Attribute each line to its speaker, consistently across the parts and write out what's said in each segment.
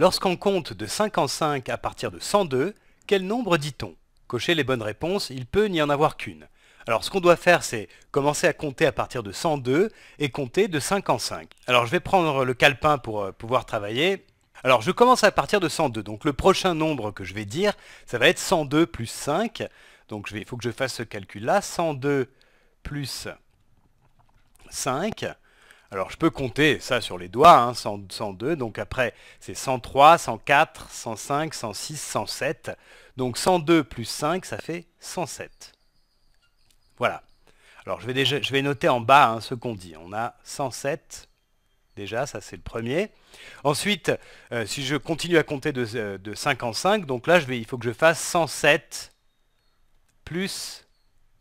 Speaker 1: Lorsqu'on compte de 5 en 5 à partir de 102, quel nombre dit-on Cocher les bonnes réponses, il peut n'y en avoir qu'une. Alors ce qu'on doit faire, c'est commencer à compter à partir de 102 et compter de 5 en 5. Alors je vais prendre le calepin pour euh, pouvoir travailler. Alors je commence à partir de 102, donc le prochain nombre que je vais dire, ça va être 102 plus 5. Donc il faut que je fasse ce calcul-là, 102 plus 5. Alors je peux compter ça sur les doigts, 102, hein, donc après c'est 103, 104, 105, 106, 107. Donc 102 plus 5, ça fait 107. Voilà. Alors je vais, noter en bas hein, ce qu'on dit. On a 107, déjà, ça c'est le premier. Ensuite, euh, si je continue à compter de, 5 euh, en 5, donc là il faut que je fasse 107 plus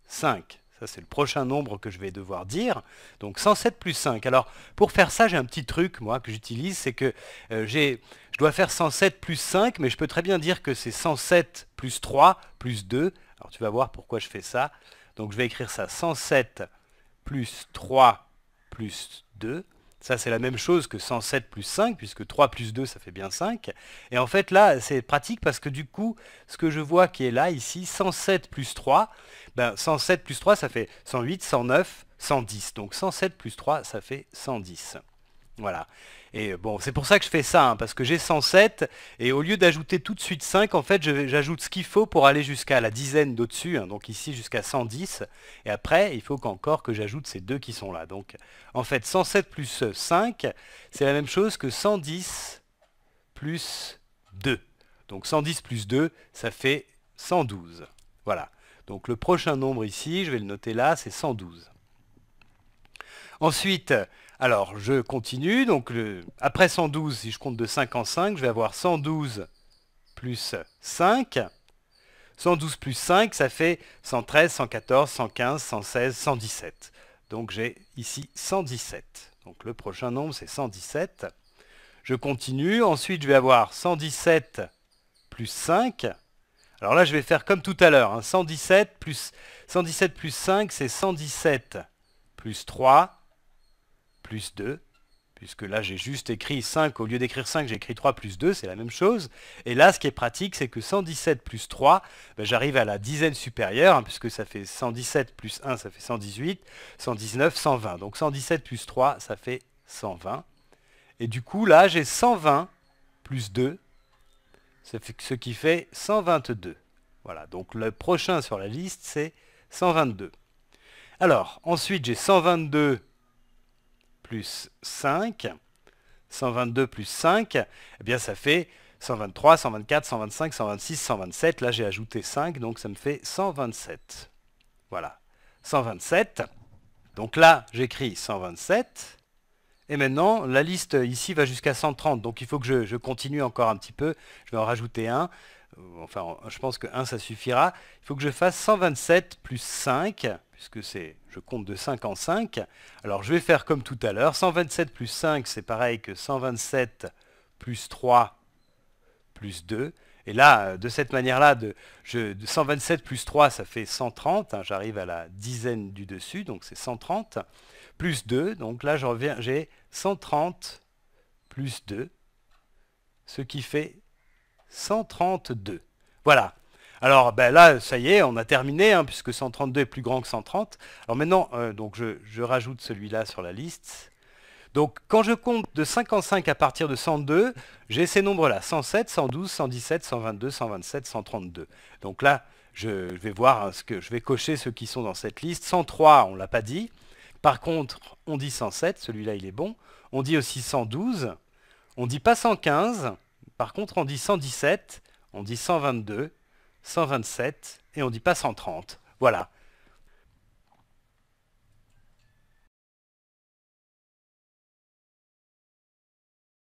Speaker 1: 5. Ça, c'est le prochain nombre que je vais devoir dire. Donc 107 plus 5. Alors, pour faire ça, j'ai un petit truc, moi, que j'utilise. C'est que euh, je dois faire 107 plus 5, mais je peux très bien dire que c'est 107 plus 3 plus 2. Alors, tu vas voir pourquoi je fais ça. Donc, je vais écrire ça 107 plus 3 plus 2. Ça, c'est la même chose que 107 plus 5, puisque 3 plus 2, ça fait bien 5. Et en fait, là, c'est pratique parce que du coup, ce que je vois qui est là, ici, 107 plus 3, ben 107 plus 3, ça fait 108, 109, 110. Donc 107 plus 3, ça fait 110. Voilà. Et bon, c'est pour ça que je fais ça, hein, parce que j'ai 107, et au lieu d'ajouter tout de suite 5, en fait, j'ajoute ce qu'il faut pour aller jusqu'à la dizaine d'au-dessus, hein, donc ici jusqu'à 110, et après, il faut encore que j'ajoute ces deux qui sont là. Donc, en fait, 107 plus 5, c'est la même chose que 110 plus 2. Donc 110 plus 2, ça fait 112. Voilà. Donc le prochain nombre ici, je vais le noter là, c'est 112. Ensuite, alors, je continue. Donc, après 112, si je compte de 5 en 5, je vais avoir 112 plus 5. 112 plus 5, ça fait 113, 114, 115, 116, 117. Donc j'ai ici 117. Donc le prochain nombre, c'est 117. Je continue. Ensuite, je vais avoir 117 plus 5. Alors là, je vais faire comme tout à l'heure. 117, hein. plus, 117 plus 5, c'est 117 plus 3 plus 2, puisque là j'ai juste écrit 5, au lieu d'écrire 5 j'ai écrit 3 plus 2, c'est la même chose. Et là ce qui est pratique c'est que 117 plus 3, ben, j'arrive à la dizaine supérieure, hein, puisque ça fait 117 plus 1 ça fait 118, 119, 120. Donc 117 plus 3 ça fait 120. Et du coup là j'ai 120 plus 2, ce qui fait 122. Voilà, donc le prochain sur la liste c'est 122. Alors ensuite j'ai 122 plus 5, 122 plus 5, eh bien ça fait 123, 124, 125, 126, 127. Là, j'ai ajouté 5, donc ça me fait 127. Voilà, 127. Donc là, j'écris 127. Et maintenant, la liste ici va jusqu'à 130. Donc il faut que je, je, continue encore un petit peu. Je vais en rajouter un. Enfin, je pense que 1, ça suffira. Il faut que je fasse 127 plus 5 puisque c'est, je compte de 5 en 5. Alors je vais faire comme tout à l'heure, 127 plus 5, c'est pareil que 127 plus 3 plus 2. Et là, euh, de cette manière-là, de, 127 plus 3, ça fait 130. Hein, j'arrive à la dizaine du dessus, donc c'est 130. Plus 2, donc là, j'ai 130 plus 2, ce qui fait 132. Voilà, alors ben là, ça y est, on a terminé, hein, puisque 132 est plus grand que 130. Alors maintenant, euh, donc je, rajoute celui-là sur la liste. Donc quand je compte de 55 à partir de 102, j'ai ces nombres-là, 107, 112, 117, 122, 127, 132. Donc là, je vais voir hein, ce que je vais cocher ceux qui sont dans cette liste. 103, on ne l'a pas dit. Par contre, on dit 107, celui-là il est bon. On dit aussi 112. On ne dit pas 115. Par contre, on dit 117, on dit 122 127 et on dit pas 130. Voilà.